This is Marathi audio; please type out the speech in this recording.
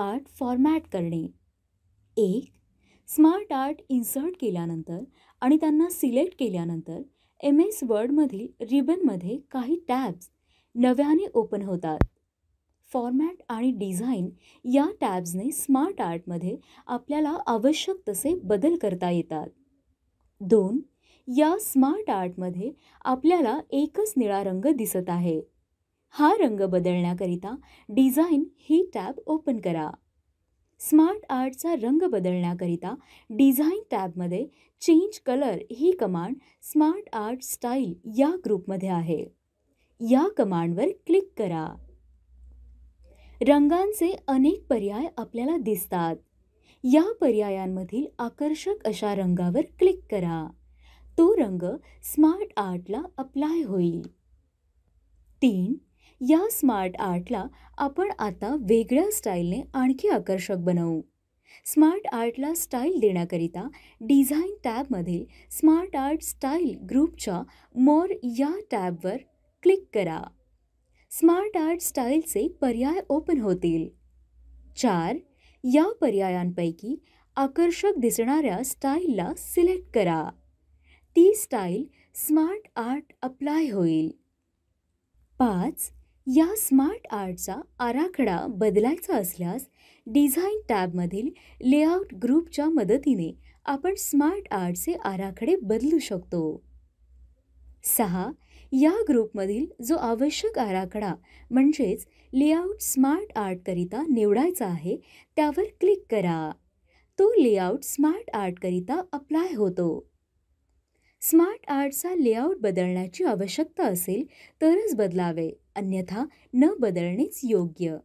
आर्ट फॉर्मॅट करणे एक स्मार्ट आर्ट इन्सर्ट केल्यानंतर आणि त्यांना सिलेक्ट केल्यानंतर एम एस वर्डमधील रिबनमध्ये काही टॅब्स नव्याने ओपन होतात फॉर्मॅट आणि डिझाईन या टॅब्सने स्मार्ट आर्टमध्ये आपल्याला आवश्यक तसे बदल करता येतात दोन या स्मार्ट आर्टमध्ये आपल्याला एकच निळा रंग दिसत आहे हा रंग बदलण्याकरिता डिझाईन ही टॅब ओपन करा स्मार्ट आर्टचा रंग बदलण्याकरिता डिझाईन टॅबमध्ये चेंज कलर ही कमांड स्मार्ट आर्ट स्टाईल या ग्रुपमध्ये आहे या कमांडवर क्लिक करा रंगांचे अनेक पर्याय आपल्याला दिसतात या पर्यायांमधील आकर्षक अशा रंगावर क्लिक करा तो रंग स्मार्ट आर्टला अप्लाय होईल तीन या स्मार्ट आर्टला आपण आता वेगळ्या स्टाईलने आणखी आकर्षक बनवू स्मार्ट आर्टला स्टाईल देण्याकरिता डिझाईन टॅबमधील स्मार्ट आर्ट स्टाईल ग्रुपच्या मोर या टॅबवर क्लिक करा स्मार्ट आर्ट स्टाईलचे पर्याय ओपन होतील चार या पर्यायांपैकी आकर्षक दिसणाऱ्या स्टाईलला सिलेक्ट करा ती स्टाईल स्मार्ट आर्ट अप्लाय होईल पाच या स्मार्ट आर्टचा आराखडा बदलायचा असल्यास डिझाईन टॅबमधील लेआउट ग्रुपच्या मदतीने आपण स्मार्ट आर्टचे आराखडे बदलू शकतो सहा या ग्रुपमधील जो आवश्यक आराखडा म्हणजेच लेआउट स्मार्ट आर्टकरिता निवडायचा आहे त्यावर क्लिक करा तो लेआउट स्मार्ट आर्टकरिता अप्लाय होतो स्मार्ट आर्टचा लेआउट बदलण्याची आवश्यकता असेल तरच बदलावे अन्यथा न बदलणेच योग्य